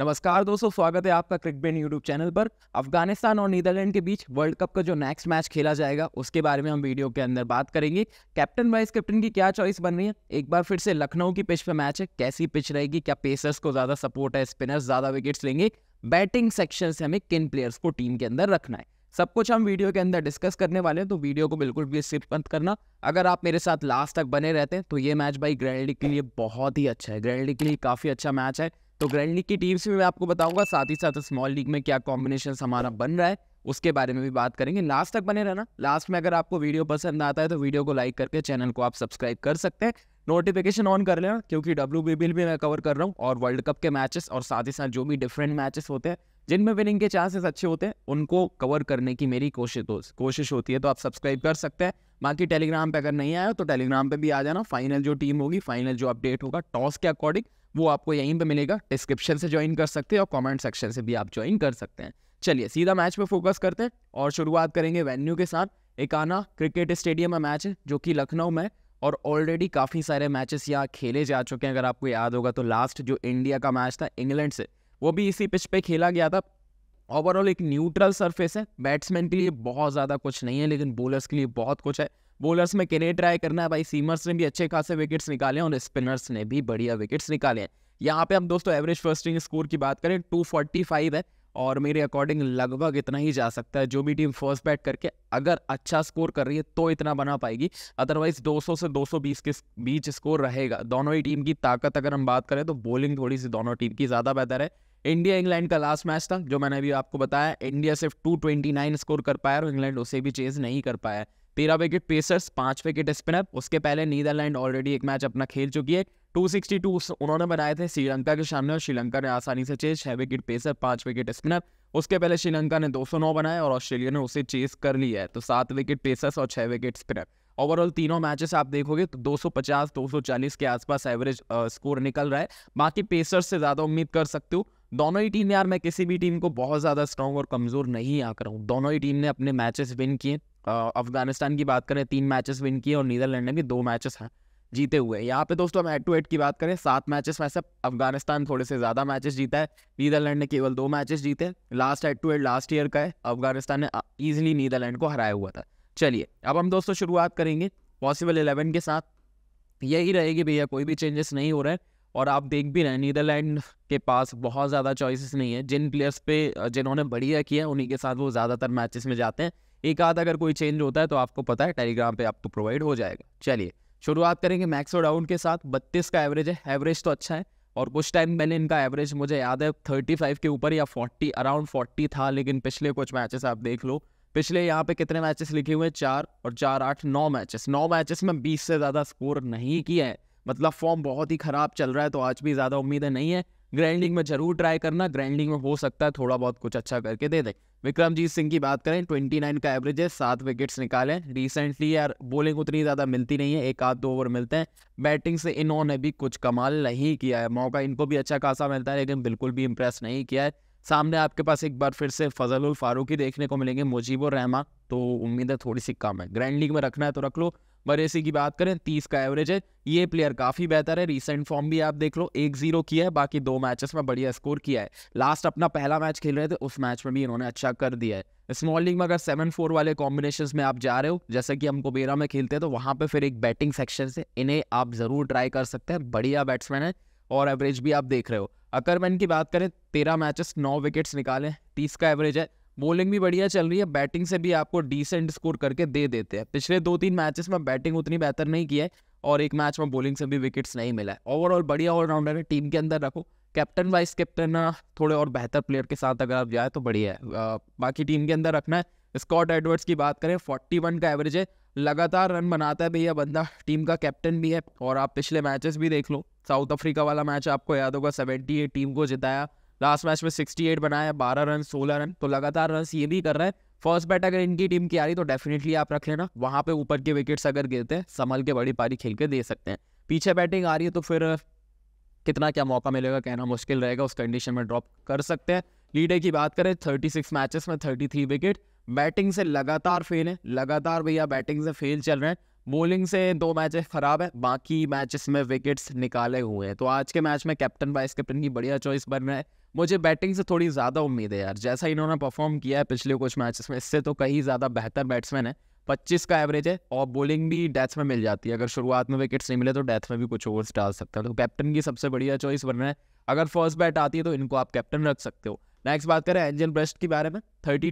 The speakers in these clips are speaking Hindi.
नमस्कार दोस्तों स्वागत है आपका क्रिकबेन यूट्यूब चैनल पर अफगानिस्तान और नीदरलैंड के बीच वर्ल्ड कप का जो नेक्स्ट मैच खेला जाएगा उसके बारे में हम वीडियो के अंदर बात करेंगे कैप्टन वाइस कैप्टन की क्या चॉइस बन रही है एक बार फिर से लखनऊ की पिच पे मैच है कैसी पिच रहेगी क्या पेसर्स को ज़्यादा सपोर्ट है स्पिनर्स ज़्यादा विकेट्स लेंगे बैटिंग सेक्शन से हमें किन प्लेयर्स को टीम के अंदर रखना है सब कुछ हम वीडियो के अंदर डिस्कस करने वाले हैं तो वीडियो को बिल्कुल भी स्किप मत करना अगर आप मेरे साथ लास्ट तक बने रहते हैं तो ये मैच भाई ग्रैंड लीग के लिए बहुत ही अच्छा है ग्रैंड लीग के लिए काफ़ी अच्छा मैच है तो ग्रैंड लीग की टीम्स भी मैं आपको बताऊंगा साथ ही साथ स्मॉल लीग में क्या कॉम्बिनेशन हमारा बन रहा है उसके बारे में भी बात करेंगे लास्ट तक बने रहना लास्ट में अगर आपको वीडियो पसंद आता है तो वीडियो को लाइक करके चैनल को आप सब्सक्राइब कर सकते हैं नोटिफिकेशन ऑन कर लेना क्योंकि डब्ल्यू बी भी मैं कवर कर रहा हूँ और वर्ल्ड कप के मैचेस और साथ ही साथ जो भी डिफरेंट मैचेस होते हैं जिनमें विनिंग के चांसेस अच्छे होते हैं उनको कवर करने की मेरी कोशिश कोशिश होती है तो आप सब्सक्राइब कर सकते हैं बाकी टेलीग्राम पे अगर नहीं आया तो टेलीग्राम पे भी आ जाना फाइनल जो टीम होगी फाइनल जो अपडेट होगा टॉस के अकॉर्डिंग वो आपको यहीं पे मिलेगा डिस्क्रिप्शन से ज्वाइन कर सकते हैं और कमेंट सेक्शन से भी आप ज्वाइन कर सकते हैं चलिए सीधा मैच पे फोकस करते हैं और शुरुआत करेंगे वेन्यू के साथ एकाना क्रिकेट स्टेडियम में मैच है जो कि लखनऊ में और ऑलरेडी काफ़ी सारे मैचेस यहाँ खेले जा चुके हैं अगर आपको याद होगा तो लास्ट जो इंडिया का मैच था इंग्लैंड से वो भी इसी पिच पे खेला गया था ओवरऑल एक न्यूट्रल सरफेस है बैट्समैन के लिए बहुत ज़्यादा कुछ नहीं है लेकिन बॉलर्स के लिए बहुत कुछ है बॉलर्स में किन्हें ट्राई करना है भाई सीमर्स ने भी अच्छे खासे विकेट्स निकाले हैं और स्पिनर्स ने भी बढ़िया विकेट्स निकाले हैं यहाँ पे हम दोस्तों एवरेज फर्स्ट इनिंग स्कोर की बात करें 245 है और मेरे अकॉर्डिंग लगभग इतना ही जा सकता है जो भी टीम फर्स्ट बैट करके अगर अच्छा स्कोर कर रही है तो इतना बना पाएगी अदरवाइज 200 से 220 के बीच स्कोर रहेगा दोनों ही टीम की ताकत अगर हम बात करें तो बॉलिंग थोड़ी सी दोनों टीम की ज़्यादा बेहतर है इंडिया इंग्लैंड का लास्ट मैच था जो मैंने अभी आपको बताया इंडिया सिर्फ 229 स्कोर कर पाया और इंग्लैंड उसे भी चेज नहीं कर पाया तेरह विकेट पेसर्स पांच विकेट स्पिनर उसके पहले नीदरलैंड ऑलरेडी एक मैच अपना खेल चुकी है 262 उन्होंने बनाए थे श्रीलंका के सामने और श्रीलंका ने आसानी से चेज छह विकेट पेसर पांच विकेट स्पिनर उसके पहले श्रीलंका ने 209 बनाए और ऑस्ट्रेलिया ने उसे चेस कर लिया है तो सात विकेट पेसर्स और छह विकेट स्पिनर ओवरऑल तीनों मैचेस आप देखोगे तो 250 240 के आसपास एवरेज स्कोर निकल रहा है बाकी पेसर्स से ज़्यादा उम्मीद कर सकते हो दोनों ही टीम यार मैं किसी भी टीम को बहुत ज़्यादा स्ट्रॉन्ग और कमज़ोर नहीं आकर हूँ दोनों ही टीम ने अपने मैचेस विन किए अफगानिस्तान की बात करें तीन मैचेस विन किए और नीदरलैंड ने भी दो मैचेस हैं हाँ, जीते हुए यहाँ पे दोस्तों हम हेड टू हेड की बात करें सात मैचेस में से अफगानिस्तान थोड़े से ज़्यादा मैचेस जीता है नीदरलैंड ने केवल दो मैचेस जीते last head to head last year का है अफगानिस्तान ने ईजिली नीदरलैंड को हराया हुआ था चलिए अब हम दोस्तों शुरुआत करेंगे पॉसिबल इलेवन के साथ यही रहेगी भैया कोई भी चेंजेस नहीं हो रहे हैं और आप देख भी रहे हैं नीदरलैंड के पास बहुत ज़्यादा चॉइसेस नहीं है जिन प्लेयर्स पे जिन्होंने बढ़िया किया उन्हीं के साथ वो ज़्यादातर मैचेस में जाते हैं एक आध अगर कोई चेंज होता है तो आपको पता है टेलीग्राम पे आपको प्रोवाइड हो जाएगा चलिए शुरुआत करेंगे मैक्स और डाउन के साथ बत्तीस का एवरेज है एवरेज तो अच्छा है और कुछ टाइम पहले इनका एवरेज मुझे याद है थर्टी फाइव के ऊपर या फोर्टी अराउंड फोर्टी था लेकिन पिछले कुछ मैचेस आप देख लो पिछले यहाँ पे कितने मैचेस लिखे हुए हैं चार और चार आठ नौ मैचेस नौ मैचेस में बीस से ज़्यादा स्कोर नहीं किया है मतलब फॉर्म बहुत ही ख़राब चल रहा है तो आज भी ज़्यादा उम्मीदें नहीं है ग्राइंडिंग में जरूर ट्राई करना ग्राइंडिंग में हो सकता है थोड़ा बहुत कुछ अच्छा करके दे दे विक्रमजीत सिंह की बात करें ट्वेंटी नाइन का एवरेज है सात विकेट्स निकाले रिसेंटली यार बॉलिंग उतनी ज़्यादा मिलती नहीं है एक आध दो ओवर मिलते हैं बैटिंग से इन्होंने भी कुछ कमाल नहीं किया है मौका इनको भी अच्छा खासा मिलता है लेकिन बिल्कुल भी इम्प्रेस नहीं किया है सामने आपके पास एक बार फिर से फजल उल फारूकी देखने को मिलेंगे मुजीब और रहमा तो है थोड़ी सी कम है ग्रैंड लीग में रखना है तो रख लो बरेसी की बात करें तीस का एवरेज है ये प्लेयर काफ़ी बेहतर है रिसेंट फॉर्म भी आप देख लो एक जीरो किया है बाकी दो मैचेस में बढ़िया स्कोर किया है लास्ट अपना पहला मैच खेल रहे थे उस मैच में भी इन्होंने अच्छा कर दिया है स्मॉल लीग में अगर सेवन फोर वाले कॉम्बिनेशन में आप जा रहे हो जैसे कि हम कुबेरा में खेलते हैं तो वहाँ पर फिर एक बैटिंग सेक्शन से इन्हें आप ज़रूर ट्राई कर सकते हैं बढ़िया बैट्समैन है और एवरेज भी आप देख रहे हो अकरमैन की बात करें तेरह मैचेस नौ विकेट्स निकाले तीस का एवरेज है बॉलिंग भी बढ़िया चल रही है बैटिंग से भी आपको डिसेंट स्कोर करके दे देते हैं पिछले दो तीन मैचेस में बैटिंग उतनी बेहतर नहीं की है और एक मैच में बॉलिंग से भी विकेट्स नहीं मिला है ओवरऑल बढ़िया ऑलराउंडर है टीम के अंदर रखो कैप्टन वाइस कैप्टन थोड़े और बेहतर प्लेयर के साथ अगर आप जाए तो बढ़िया है आ, बाकी टीम के अंदर रखना है स्कॉट एडवर्ड्स की बात करें फोर्टी का एवरेज है लगातार रन बनाता है भैया बंदा टीम का कैप्टन भी है और आप पिछले मैचेस भी देख लो साउथ अफ्रीका वाला मैच आपको याद होगा सेवेंटी टीम को जिताया लास्ट मैच में 68 बनाया 12 रन 16 रन तो लगातार रन ये भी कर रहे हैं फर्स्ट बैट अगर इनकी टीम की आ रही तो डेफिनेटली आप रख लेना वहाँ पे ऊपर के विकेट्स अगर गिरते हैं संभल के बड़ी पारी खेल के दे सकते हैं पीछे बैटिंग आ रही है तो फिर कितना क्या मौका मिलेगा कहना मुश्किल रहेगा उस कंडीशन में ड्रॉप कर सकते हैं लीडर की बात करें थर्टी सिक्स मैचेस में थर्टी थ्री विकेट बैटिंग से लगातार फेल है लगातार भैया बैटिंग से फेल चल रहे हैं बॉलिंग से दो मैचेस खराब है बाकी मैचेस में विकेट्स निकाले हुए हैं तो आज के मैच में कैप्टन वाइस कैप्टन की बढ़िया चॉइस बन रहा है मुझे बैटिंग से थोड़ी ज़्यादा उम्मीद है यार जैसा इन्होंने परफॉर्म किया है पिछले कुछ मैचेस में इससे तो कहीं ज़्यादा बेहतर बैट्समैन है पच्चीस का एवरेज है और बॉलिंग भी डेथ में मिल जाती है अगर शुरुआत में विकेट्स नहीं मिले तो डेथ में भी कुछ ओवर्स डाल सकता है तो कैप्टन की सबसे बढ़िया चॉइस बन रहा है अगर फर्स्ट बैट आती है तो इनको आप कैप्टन रख सकते हो नेक्स्ट बात करें एंजल ब्रेस्ट के बारे में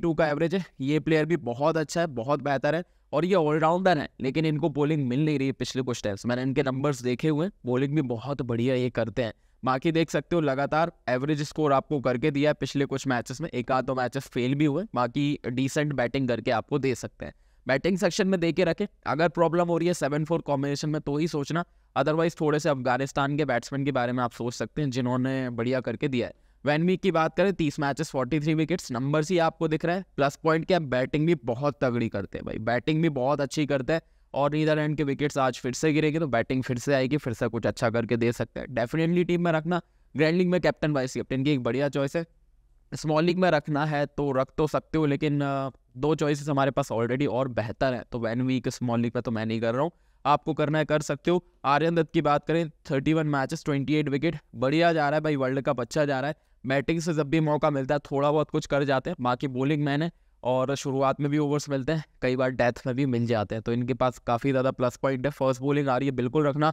टू का एवरेज है ये प्लेयर भी बहुत अच्छा है बहुत बेहतर है और ये ऑलराउंडर है लेकिन इनको बॉलिंग मिल नहीं रही है पिछले कुछ टाइम से मैंने इनके नंबर्स देखे हुए हैं बॉलिंग भी बहुत बढ़िया ये करते हैं बाकी देख सकते हो लगातार एवरेज स्कोर आपको करके दिया है पिछले कुछ मैचेस में एक आध दो मैचेस फेल भी हुए बाकी डिसेंट बैटिंग करके आपको दे सकते हैं बैटिंग सेक्शन में देके रखें अगर प्रॉब्लम हो रही है सेवन फोर कॉम्बिनेशन में तो ही सोचना अदरवाइज थोड़े से अफगानिस्तान के बैट्समैन के बारे में आप सोच सकते हैं जिन्होंने बढ़िया करके दिया है वीक की बात करें तीस मैचेस थ्री विकेट्स नंबर्स ही आपको दिख रहा है प्लस पॉइंट क्या बैटिंग भी बहुत तगड़ी करते हैं भाई बैटिंग भी बहुत अच्छी करते हैं और नीदरलैंड के विकेट्स आज फिर से गिरेगी तो बैटिंग फिर से आएगी फिर से कुछ अच्छा करके दे सकते हैं डेफिनेटली टीम में रखना ग्रैंड लीग में कैप्टन वाइस कैप्टन की एक बढ़िया चॉइस है स्मॉल लीग में रखना है तो रख तो सकते हो लेकिन दो चॉइसेस हमारे पास ऑलरेडी और बेहतर है तो वैन वीक स्मॉल लीग में तो मैं नहीं कर रहा हूँ आपको करना है कर सकते हो आर्यन दत्त की बात करें thirty one matches twenty eight wicket बढ़िया जा रहा है भाई वर्ल्ड कप अच्छा जा रहा है बैटिंग से जब भी मौका मिलता है थोड़ा बहुत कुछ कर जाते हैं बाकी बॉलिंग मैन है और शुरुआत में भी ओवर्स मिलते हैं कई बार डेथ में भी मिल जाते हैं तो इनके पास काफ़ी ज़्यादा प्लस पॉइंट है फर्स्ट बॉलिंग आ रही है बिल्कुल रखना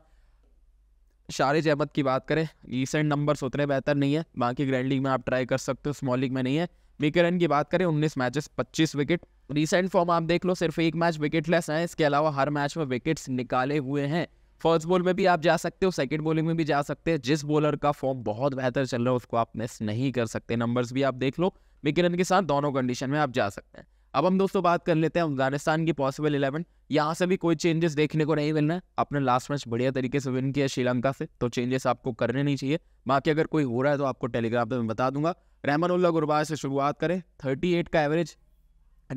शारिज अहमद की बात करें रिसेंट नंबर्स उतने बेहतर नहीं है बाकी ग्रैंड लीग में आप ट्राई कर सकते हो स्मॉल लीग में नहीं है विके रन की बात करें उन्नीस मैचेस पच्चीस विकेट रिसेंट फॉर्म आप देख लो सिर्फ एक मैच विकेटलेस है इसके अलावा हर मैच में विकेट्स निकाले हुए हैं फर्स्ट बॉल में भी आप जा सकते हो सेकंड बॉलिंग में भी जा सकते हैं जिस बॉलर का फॉर्म बहुत बेहतर चल रहा है उसको आप मिस नहीं कर सकते नंबर्स भी आप देख लो मिकिरन के साथ दोनों कंडीशन में आप जा सकते हैं अब हम दोस्तों बात कर लेते हैं अफगानिस्तान की पॉसिबल इलेवन यहाँ से भी कोई चेंजेस देखने को नहीं मिलना है आपने लास्ट मैच बढ़िया तरीके से विन किया श्रीलंका से तो चेंजेस आपको करने नहीं चाहिए बाकी अगर कोई हो रहा है तो आपको टेलीग्राम पर मैं बता दूंगा रहमान उल्ला गुरबाज से शुरुआत करें थर्टी एट का एवरेज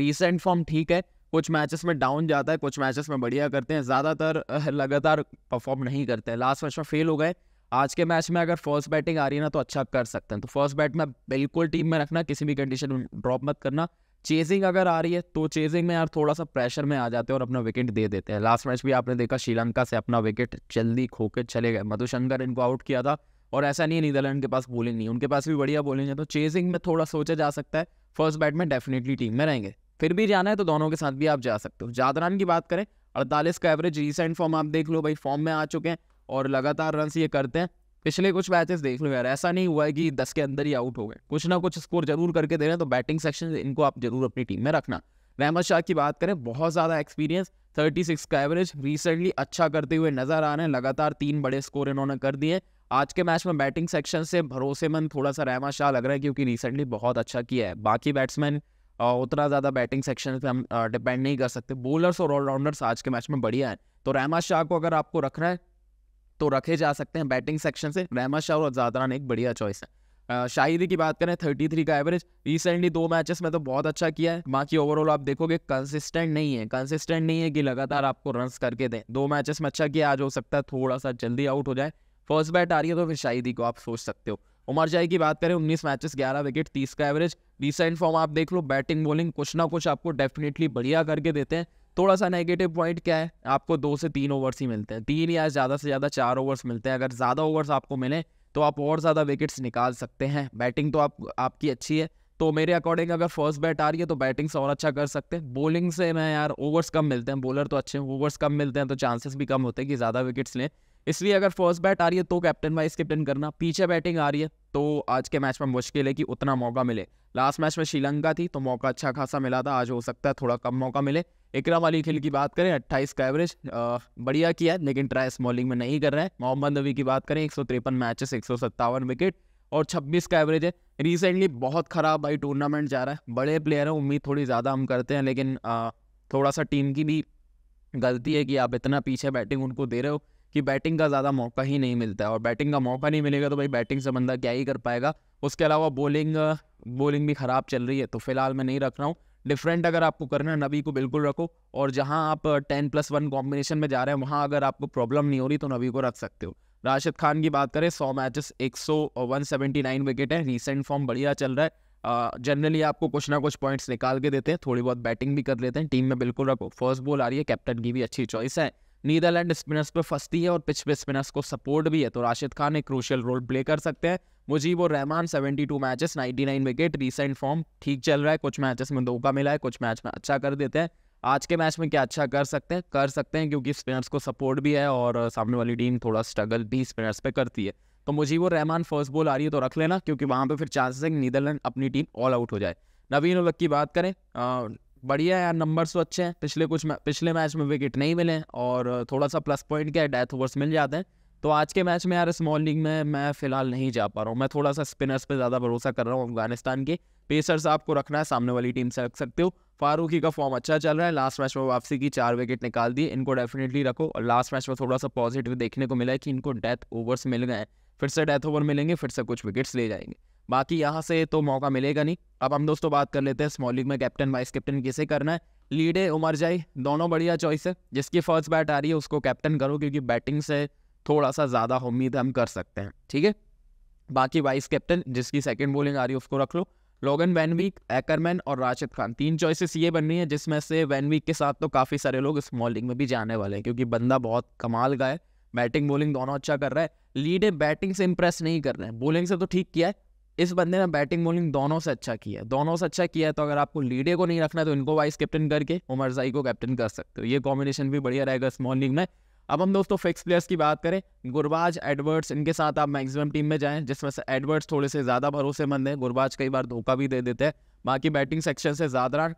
रिसेंट फॉर्म ठीक है कुछ मैचेस में डाउन जाता है कुछ मैचेस में बढ़िया करते हैं ज़्यादातर लगातार परफॉर्म नहीं करते हैं लास्ट मैच में फेल हो गए आज के मैच में अगर फर्स्ट बैटिंग आ रही है ना तो अच्छा कर सकते हैं तो फर्स्ट बैट में बिल्कुल टीम में रखना किसी भी कंडीशन में ड्रॉप मत करना चेजिंग अगर आ रही है तो चेजिंग में यार थोड़ा सा प्रेशर में आ जाते हैं और अपना विकेट दे देते हैं लास्ट मैच भी आपने देखा श्रीलंका से अपना विकेट जल्दी खो के चले गए मधुशंकर इनको आउट किया था और ऐसा नहीं है नीदरलैंड के पास बोलिंग नहीं उनके पास भी बढ़िया बोलिंग है तो चेजिंग में थोड़ा सोचा जा सकता है फर्स्ट बैट में डेफिनेटली टीम में रहेंगे फिर भी जाना है तो दोनों के साथ भी आप जा सकते हो जादरान की बात करें अड़तालीस का एवरेज रिसेंट फॉर्म आप देख लो भाई फॉर्म में आ चुके हैं और लगातार रन ये करते हैं पिछले कुछ मैचेस देख लो यार ऐसा नहीं हुआ है कि दस के अंदर ही आउट हो गए कुछ ना कुछ स्कोर जरूर करके दे रहे हैं तो बैटिंग सेक्शन इनको आप जरूर अपनी टीम में रखना रहमद शाह की बात करें बहुत ज़्यादा एक्सपीरियंस 36 का एवरेज रिसेंटली अच्छा करते हुए नजर आ रहे हैं लगातार तीन बड़े स्कोर इन्होंने कर दिए आज के मैच में बैटिंग सेक्शन से भरोसेमंद थोड़ा सा रहमत शाह लग रहा है क्योंकि रिसेंटली बहुत अच्छा किया है बाकी बैट्समैन उतना ज़्यादा बैटिंग सेक्शन पे हम डिपेंड नहीं कर सकते बॉलर्स और ऑलराउंडर्स आज के मैच में बढ़िया हैं तो रहमा शाह को अगर आपको रखना है तो रखे जा सकते हैं बैटिंग सेक्शन से रहमा शाह और जादरान एक बढ़िया चॉइस है शाहिदी की बात करें थर्टी थ्री का एवरेज रिसेंटली दो मैचेस में तो बहुत अच्छा किया है बाकी ओवरऑल आप देखोगे कंसिस्टेंट नहीं है कंसिस्टेंट नहीं है कि लगातार आपको रन करके दें दो मैचेस में अच्छा किया आज हो सकता है थोड़ा सा जल्दी आउट हो जाए फर्स्ट बैट आ रही है तो फिर शाहिदी को आप सोच सकते हो उमर जाई की बात करें उन्नीस मैचेस ग्यारह विकेट तीस का एवरेज रिसेंट फॉर्म आप देख लो बैटिंग बॉलिंग कुछ ना कुछ आपको डेफिनेटली बढ़िया करके देते हैं थोड़ा सा नेगेटिव पॉइंट क्या है आपको दो से तीन ओवर्स ही मिलते हैं तीन या ज़्यादा से ज़्यादा चार ओवर्स मिलते हैं अगर ज़्यादा ओवर्स आपको मिले तो आप और ज़्यादा विकेट्स निकाल सकते हैं बैटिंग तो आप आपकी अच्छी है तो मेरे अकॉर्डिंग अगर फर्स्ट बैट आ रही है तो बैटिंग से और अच्छा कर सकते हैं बॉलिंग से मैं यार ओवर्स कम मिलते हैं बॉलर तो अच्छे हैं ओवर्स कम मिलते हैं तो चांसेस भी कम होते हैं कि ज़्यादा विकेट्स लें इसलिए अगर फर्स्ट बैट आ रही है तो कैप्टन वाइस कैप्टन करना पीछे बैटिंग आ रही है तो आज के मैच में मुश्किल है कि उतना मौका मिले लास्ट मैच में श्रीलंका थी तो मौका अच्छा खासा मिला था आज हो सकता है थोड़ा कम मौका मिले इकराम अली खेल की बात करें 28 का एवरेज बढ़िया किया है लेकिन ट्राई स्मॉलिंग में नहीं कर रहे हैं मोहम्मद नबी की बात करें एक सौ तिरपन मैचेस एक सौ सत्तावन विकेट और छब्बीस का एवरेज है रिसेंटली बहुत खराब भाई टूर्नामेंट जा रहा है बड़े प्लेयर हैं उम्मीद थोड़ी ज़्यादा हम करते हैं लेकिन थोड़ा सा टीम की भी गलती है कि आप इतना पीछे बैटिंग उनको दे रहे हो कि बैटिंग का ज़्यादा मौका ही नहीं मिलता है और बैटिंग का मौका नहीं मिलेगा तो भाई बैटिंग से बंदा क्या ही कर पाएगा उसके अलावा बॉलिंग बॉलिंग भी ख़राब चल रही है तो फिलहाल मैं नहीं रख रहा हूँ डिफरेंट अगर आपको करना है नबी को बिल्कुल रखो और जहाँ आप टेन प्लस वन कॉम्बिनेशन में जा रहे हैं वहाँ अगर आपको प्रॉब्लम नहीं हो रही तो नबी को रख सकते हो राशिद खान की बात करें सौ मैचेस एक सौ वन सेवेंटी नाइन विकेट है रिसेंट फॉर्म बढ़िया चल रहा है जनरली आपको कुछ ना कुछ पॉइंट्स निकाल के देते हैं थोड़ी बहुत बैटिंग भी कर लेते हैं टीम में बिल्कुल रखो फर्स्ट बॉल आ रही है कैप्टन की भी अच्छी चॉइस है नीदरलैंड स्पिनर्स पे फंसती है और पिच पे स्पिनर्स को सपोर्ट भी है तो राशिद खान एक क्रूशियल रोल प्ले कर सकते हैं मुजीब और Rahman 72 matches 99 wicket recent form ठीक चल रहा है कुछ मैचेस में धोखा मिला है कुछ मैच में अच्छा कर देते हैं आज के मैच में क्या अच्छा कर सकते हैं कर सकते हैं क्योंकि स्पिनर्स को सपोर्ट भी है और सामने वाली टीम थोड़ा स्ट्रगल भी स्पिनर्स पे करती है तो मुझे वो रहमान फर्स्ट बॉल आ रही है तो रख लेना क्योंकि वहाँ पर फिर चांसेस है कि नीदरलैंड अपनी टीम ऑल आउट हो जाए नवीन उलक की बात करें बढ़िया यार नंबर्स तो अच्छे हैं पिछले कुछ पिछले मैच में विकेट नहीं मिले और थोड़ा सा प्लस पॉइंट क्या है डेथ ओवर्स मिल जाते हैं तो आज के मैच में यार स्मॉल लीग में मैं फिलहाल नहीं जा पा रहा हूँ मैं थोड़ा सा स्पिनर्स पे ज़्यादा भरोसा कर रहा हूँ अफगानिस्तान के पेसर्स आपको रखना है सामने वाली टीम से रख सकते हो फारूकी का फॉर्म अच्छा चल रहा है लास्ट मैच में वापसी की चार विकेट निकाल दिए इनको डेफिनेटली रखो और लास्ट मैच में थोड़ा सा पॉजिटिव देखने को मिला है कि इनको डेथ ओवर्स मिल गए हैं फिर से डेथ ओवर मिलेंगे फिर से कुछ विकेट्स ले जाएंगे बाकी यहाँ से तो मौका मिलेगा नहीं अब हम दोस्तों बात कर लेते हैं स्मॉल लीग में कैप्टन वाइस कैप्टन किसे करना है लीडे उमर जाई दोनों बढ़िया चॉइस है जिसकी फर्स्ट बैट आ रही है उसको कैप्टन करो क्योंकि बैटिंग से थोड़ा सा ज़्यादा उम्मीद हम कर सकते हैं ठीक है बाकी वाइस कैप्टन जिसकी सेकेंड बॉलिंग आ रही है उसको रख लो लोगन वैनवीक एकरमैन और राशिद खान तीन चॉइसेस ये बन रही है जिसमें से वैनवीक के साथ तो काफ़ी सारे लोग स्मॉल लीग में भी जाने वाले हैं क्योंकि बंदा बहुत कमाल का है बैटिंग बॉलिंग दोनों अच्छा कर रहा है लीडे बैटिंग से इंप्रेस नहीं कर रहे हैं बॉलिंग से तो ठीक किया है इस बंदे ने बैटिंग बॉलिंग दोनों से अच्छा किया है दोनों से अच्छा किया है तो अगर आपको लीडे को नहीं रखना है तो इनको वाइस कैप्टन करके उमर जाई को कैप्टन कर सकते हो ये कॉम्बिनेशन भी बढ़िया रहेगा स्मॉल लीग में अब हम दोस्तों फिक्स प्लेयर्स की बात करें गुरबाज एडवर्ड्स इनके साथ आप मैक्सिमम टीम में जाएं जिसमें से एडवर्ड्स थोड़े से ज़्यादा भरोसेमंद हैं गुरबाज कई बार धोखा भी दे देते हैं बाकी बैटिंग सेक्शन से ज़्यादा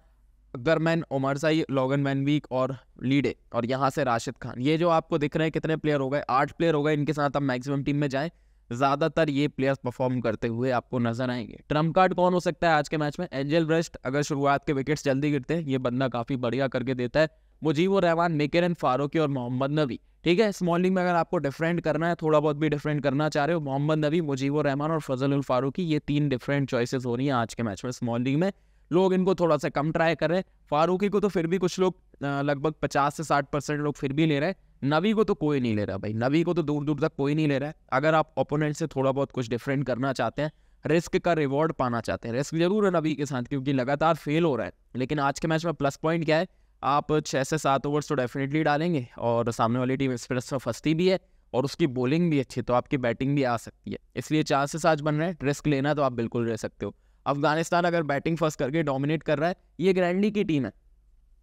गरमैन उमरजाई लॉगन मैन वीक और लीडे और यहाँ से राशिद खान ये जो आपको दिख रहे हैं कितने प्लेयर हो गए आठ प्लेयर हो गए इनके साथ आप मैक्सिमम टीम में जाएँ ज्यादातर ये प्लेयर्स परफॉर्म करते हुए आपको नजर आएंगे ट्रम्प कार्ड कौन हो सकता है आज के मैच में एंजल ब्रस्ट अगर शुरुआत के विकेट्स जल्दी गिरते हैं ये बंदा काफी बढ़िया करके देता है मुजीबुर रहमान मेकेर फारूकी और मोहम्मद नबी ठीक है स्मॉलिंग में अगर आपको डिफरेंट करना है थोड़ा बहुत भी डिफरेंट करना चाह रहे हो मोहम्मद नबी मुजीबुर रहमान और फजल उल फारूकी ये तीन डिफरेंट चॉइसेस हो रही हैं आज के मैच में स्मॉल में लोग इनको थोड़ा सा कम ट्राई कर रहे हैं फारूकी को तो फिर भी कुछ लोग लगभग पचास से साठ परसेंट लोग फिर भी ले रहे हैं नबी को तो कोई नहीं ले रहा भाई नवी को तो दूर दूर तक कोई नहीं ले रहा है अगर आप ओपोनेंट से थोड़ा बहुत कुछ डिफरेंट करना चाहते हैं रिस्क का रिवॉर्ड पाना चाहते हैं रिस्क जरूर है नबी के साथ क्योंकि लगातार फेल हो रहा है लेकिन आज के मैच में प्लस पॉइंट क्या है आप छः से सात ओवर्स तो डेफिनेटली डालेंगे और सामने वाली टीम एक्सप्रेस में फंसती भी है और उसकी बॉलिंग भी अच्छी तो आपकी बैटिंग भी आ सकती है इसलिए चांसेस आज बन रहे हैं रिस्क लेना तो आप बिल्कुल ले सकते हो अफगानिस्तान अगर बैटिंग फर्स्ट करके डोमिनेट कर रहा है ये ग्रैंडी की टीम है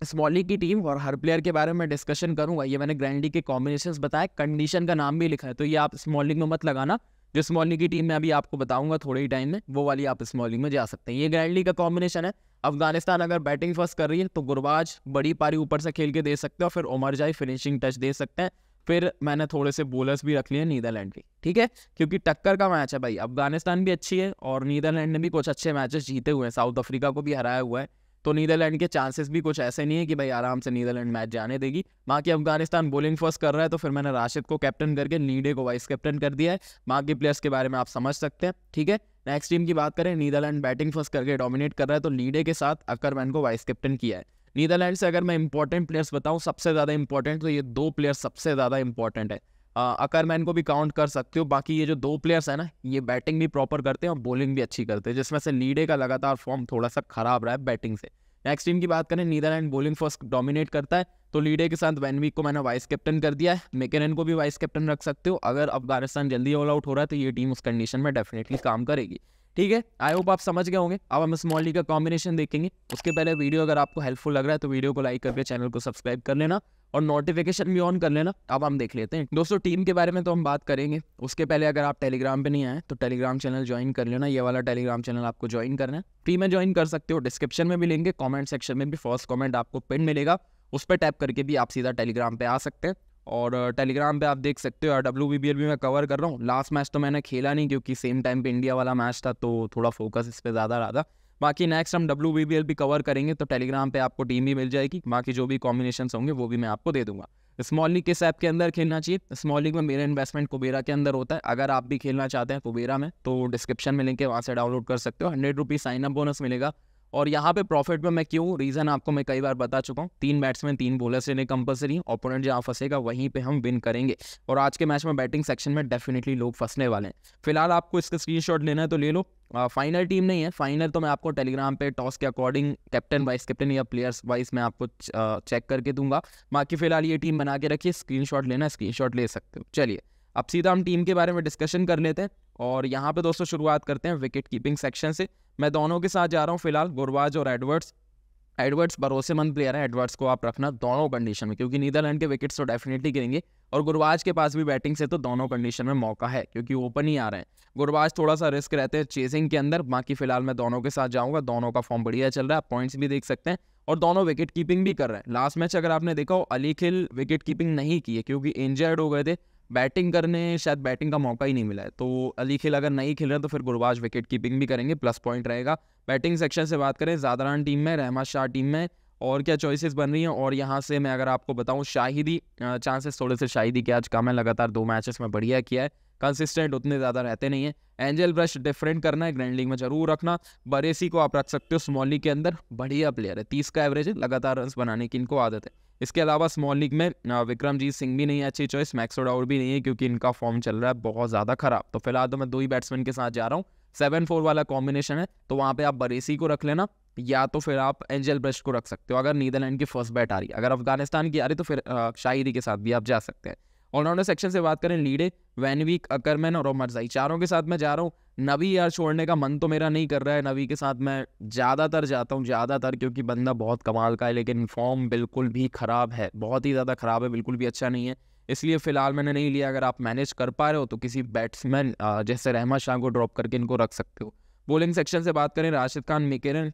स्मॉली की टीम और हर प्लेयर के बारे में डिस्कशन करूंगा ये मैंने ग्रैंडी के कॉम्बिनेशन बताया कंडीशन का नाम भी लिखा है तो ये आप स्मॉलिंग में मत लगाना जो स्मॉलिंग की टीम में अभी आपको बताऊंगा थोड़े ही टाइम में वो वाली आप स्मॉलिंग में जा सकते हैं ये ग्रैंडली का कॉम्बिनेशन है अफगानिस्तान अगर बैटिंग फर्स्ट कर रही है तो गुरबाज बड़ी पारी ऊपर से खेल के दे सकते हैं और फिर उमर जाए फिनिशिंग टच दे सकते हैं फिर मैंने थोड़े से बोलर्स भी रख लिए नीदरलैंड के ठीक है क्योंकि टक्कर का मैच है भाई अफगानिस्तान भी अच्छी है और नीदरलैंड ने भी कुछ अच्छे मैचेस जीते हुए हैं साउथ अफ्रीका को भी हराया हुआ है तो नीदरलैंड के चांसेस भी कुछ ऐसे नहीं है कि भाई आराम से नीदरलैंड मैच जाने देगी बाकी अफगानिस्तान बोलिंग फर्स्ट कर रहा है तो फिर मैंने राशिद को कैप्टन करके नीडे को वाइस कैप्टन कर दिया है बाकी प्लेयर्स के बारे में आप समझ सकते हैं ठीक है नेक्स्ट टीम की बात करें नीदरलैंड बैटिंग फर्स्ट करके डोमिनेट कर रहा है तो नीडे के साथ अकरमैन को वाइस कैप्टन किया है नीदरलैंड से अगर मैं इंपॉर्टेंट प्लेयर्स बताऊं सबसे ज़्यादा इंपॉर्टेंट तो ये दो प्लेयर्स सबसे ज़्यादा इंपॉर्टेंट है अकर मैन को भी काउंट कर सकते हो बाकी ये जो दो प्लेयर्स हैं ना ये बैटिंग भी प्रॉपर करते हैं और बॉलिंग भी अच्छी करते हैं जिसमें से लीडे का लगातार फॉर्म थोड़ा सा खराब रहा है बैटिंग से नेक्स्ट टीम की बात करें नीदरलैंड बॉलिंग फर्स्ट डोमिनेट करता है तो लीडे के साथ वैनवीक को मैंने वाइस कैप्टन कर दिया है मेकेन को भी वाइस कैप्टन रख सकते हो अगर अफगानिस्तान जल्दी ऑल आउट हो रहा है तो ये टीम उस कंडीशन में डेफिनेटली काम करेगी ठीक है आई होप आप समझ गए होंगे अब हम स्मॉल लीग का कॉम्बिनेशन देखेंगे उसके पहले वीडियो अगर आपको हेल्पफुल लग रहा है तो वीडियो को लाइक करके चैनल को सब्सक्राइब कर लेना और नोटिफिकेशन भी ऑन कर लेना अब हम देख लेते हैं दोस्तों टीम के बारे में तो हम बात करेंगे उसके पहले अगर आप टेलीग्राम पे नहीं आए तो टेलीग्राम चैनल ज्वाइन कर लेना ये वाला टेलीग्राम चैनल आपको ज्वाइन करना है फ्री में ज्वाइन कर सकते हो डिस्क्रिप्शन में भी लेंगे कॉमेंट सेक्शन में भी फर्स्ट कॉमेंट आपको पिन मिलेगा उस पर टैप करके भी आप सीधा टेलीग्राम पर आ सकते हैं और टेलीग्राम पे आप देख सकते हो आर डब्ल्यू बी भी मैं कवर कर रहा हूँ लास्ट मैच तो मैंने खेला नहीं क्योंकि सेम टाइम पे इंडिया वाला मैच था तो थोड़ा फोकस इस पर ज़्यादा रहा था बाकी नेक्स्ट हम डब्ल्यू बी बी एल भी कवर करेंगे तो टेलीग्राम पे आपको टीम भी मिल जाएगी बाकी जो भी कॉम्बिनेशन होंगे वो भी मैं आपको दे दूंगा स्मॉल लीग किस ऐप के अंदर खेलना चाहिए स्मॉल लीग में मेरा इन्वेस्टमेंट कुबेरा के अंदर होता है अगर आप भी खेलना चाहते हैं कुबेरा में तो डिस्क्रिप्शन में लिंक है वहाँ से डाउनलोड कर सकते हो hundred rupees sign up bonus मिलेगा और यहाँ पे प्रॉफिट में मैं क्यों रीज़न आपको मैं कई बार बता चुका हूँ तीन बैट्समैन तीन बॉलर्स लेने कंपलसरी ओपोनेंट जहाँ फंसेगा वहीं पे हम विन करेंगे और आज के मैच में बैटिंग सेक्शन में डेफिनेटली लोग फंसने वाले हैं फिलहाल आपको इसका स्क्रीनशॉट लेना है तो ले लो आ, फाइनल टीम नहीं है फाइनल तो मैं आपको टेलीग्राम पे टॉस के अकॉर्डिंग कैप्टन वाइस कैप्टन या प्लेयर्स वाइस मैं आपको चेक करके दूंगा बाकी फिलहाल ये टीम बना के रखिए स्क्रीन लेना स्क्रीन ले सकते हो चलिए अब सीधा हम टीम के बारे में डिस्कशन कर लेते हैं और यहाँ पे दोस्तों शुरुआत करते हैं विकेट कीपिंग सेक्शन से मैं दोनों के साथ जा रहा हूँ फिलहाल गुरवाज और एडवर्ड्स एडवर्ड्स भरोसेमंद प्लेयर हैं एडवर्ड्स को आप रखना दोनों कंडीशन में क्योंकि नीदरलैंड के विकेट्स तो डेफिनेटली गिरेंगे और गुरवाज के पास भी बैटिंग से तो दोनों कंडीशन में मौका है क्योंकि ओपन ही आ रहे हैं गुरवाज थोड़ा सा रिस्क रहते हैं चेसिंग के अंदर बाकी फिलहाल मैं दोनों के साथ जाऊंगा दोनों का फॉर्म बढ़िया चल रहा है आप पॉइंट्स भी देख सकते हैं और दोनों विकेट कीपिंग भी कर रहे हैं लास्ट मैच अगर आपने देखा हो अली खिल विकेट कीपिंग नहीं की है क्योंकि इंजर्ड हो गए थे बैटिंग करने शायद बैटिंग का मौका ही नहीं मिला है तो अली खिल अगर नहीं खेल रहे तो फिर गुरबाज विकेट कीपिंग भी करेंगे प्लस पॉइंट रहेगा बैटिंग सेक्शन से बात करें जादरान टीम में रहमा शाह टीम में और क्या चॉइसेस बन रही हैं और यहाँ से मैं अगर आपको बताऊँ शाहिदी चांसेस थोड़े से शाहिदी के आज कम है लगातार दो मैचेस में बढ़िया किया है कंसिस्टेंट उतने ज़्यादा रहते नहीं है एंजल ब्रश डिफरेंट करना है ग्रैंड लीग में जरूर रखना बरेसी को आप रख सकते हो स्मॉल लीग के अंदर बढ़िया प्लेयर है तीस का एवरेज है लगातार रन बनाने की इनको आदत है इसके अलावा स्मॉल लीग में विक्रमजीत सिंह भी नहीं है अच्छी चॉइस और भी नहीं है क्योंकि इनका फॉर्म चल रहा है बहुत ज़्यादा खराब तो फिलहाल तो मैं दो ही बैट्समैन के साथ जा रहा हूँ सेवन फोर वाला कॉम्बिनेशन है तो वहाँ पे आप बरेसी को रख लेना या तो फिर आप एंजल ब्रश को रख सकते हो अगर नीदरलैंड की फर्स्ट बैट आ रही है अगर अफगानिस्तान की आ रही तो फिर शायरी के साथ भी आप जा सकते हैं ऑलराउंडर सेक्शन से बात करें लीडे वैनवीक अकरमैन और ओमरजाई चारों के साथ मैं जा रहा हूँ नवी यार छोड़ने का मन तो मेरा नहीं कर रहा है नवी के साथ मैं ज़्यादातर जाता हूँ ज़्यादातर क्योंकि बंदा बहुत कमाल का है लेकिन फॉर्म बिल्कुल भी ख़राब है बहुत ही ज़्यादा ख़राब है बिल्कुल भी अच्छा नहीं है इसलिए फ़िलहाल मैंने नहीं लिया अगर आप मैनेज कर पा रहे हो तो किसी बैट्समैन जैसे रहमा शाह को ड्रॉप करके इनको रख सकते हो बॉलिंग सेक्शन से बात करें राशिद खान मिकेरन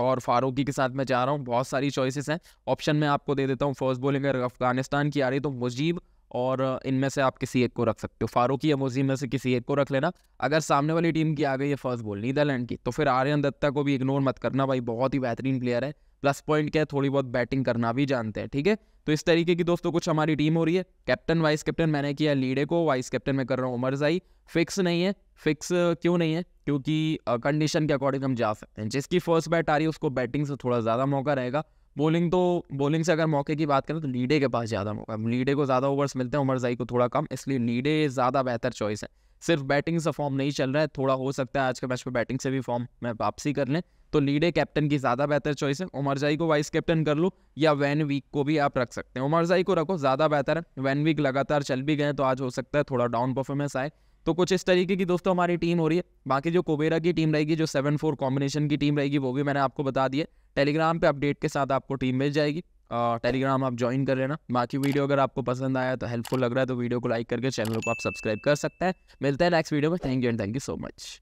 और फारूकी के साथ मैं जा रहा हूँ बहुत सारी चॉइसेस हैं ऑप्शन में आपको दे देता हूँ फर्स्ट बॉलिंग अगर अफगानिस्तान की आ रही तो मुजीब और इनमें से आप किसी एक को रख सकते हो फारूकी अमोजी में से किसी एक को रख लेना अगर सामने वाली टीम की आ गई है फर्स्ट बॉल नीदरलैंड की तो फिर आर्यन दत्ता को भी इग्नोर मत करना भाई बहुत ही बेहतरीन प्लेयर है प्लस पॉइंट क्या है थोड़ी बहुत बैटिंग करना भी जानते हैं ठीक है तो इस तरीके की दोस्तों कुछ हमारी टीम हो रही है कैप्टन वाइस कैप्टन मैंने किया लीडे को वाइस कैप्टन में कर रहा हूँ उमर जाई फिक्स नहीं है फिक्स क्यों नहीं है क्योंकि कंडीशन के अकॉर्डिंग हम जा सकते हैं जिसकी फर्स्ट बैट आ रही है उसको बैटिंग से थोड़ा ज़्यादा मौका रहेगा बॉलिंग तो बॉलिंग से अगर मौके की बात करें तो लीडे के पास ज़्यादा मौका लीडे को ज़्यादा ओवर्स मिलते हैं उमर जई को थोड़ा कम इसलिए लीडे ज़्यादा बेहतर चॉइस है सिर्फ बैटिंग से फॉर्म नहीं चल रहा है थोड़ा हो सकता है आज के मैच में बैटिंग से भी फॉर्म में वापसी कर लें तो लीडे कैप्टन की ज़्यादा बेहतर चॉइस है उमर जाई को वाइस कैप्टन कर लो या वैन वीक को भी आप रख सकते हैं उमर जाई को रखो ज़्यादा बेहतर है वैन वीक लगातार चल भी गए तो आज हो सकता है थोड़ा डाउन परफॉर्मेंस आए तो कुछ इस तरीके की दोस्तों हमारी टीम हो रही है बाकी जो कोबेरा की टीम रहेगी जो सेवन फोर कॉम्बिनेशन की टीम रहेगी वो भी मैंने आपको बता दिए टेलीग्राम पे अपडेट के साथ आपको टीम मिल जाएगी टेलीग्राम आप ज्वाइन कर लेना बाकी वीडियो अगर आपको पसंद आया तो हेल्पफुल लग रहा है तो वीडियो को लाइक करके चैनल को आप सब्सक्राइब कर सकते हैं मिलते हैं नेक्स्ट वीडियो में thank you and thank you so much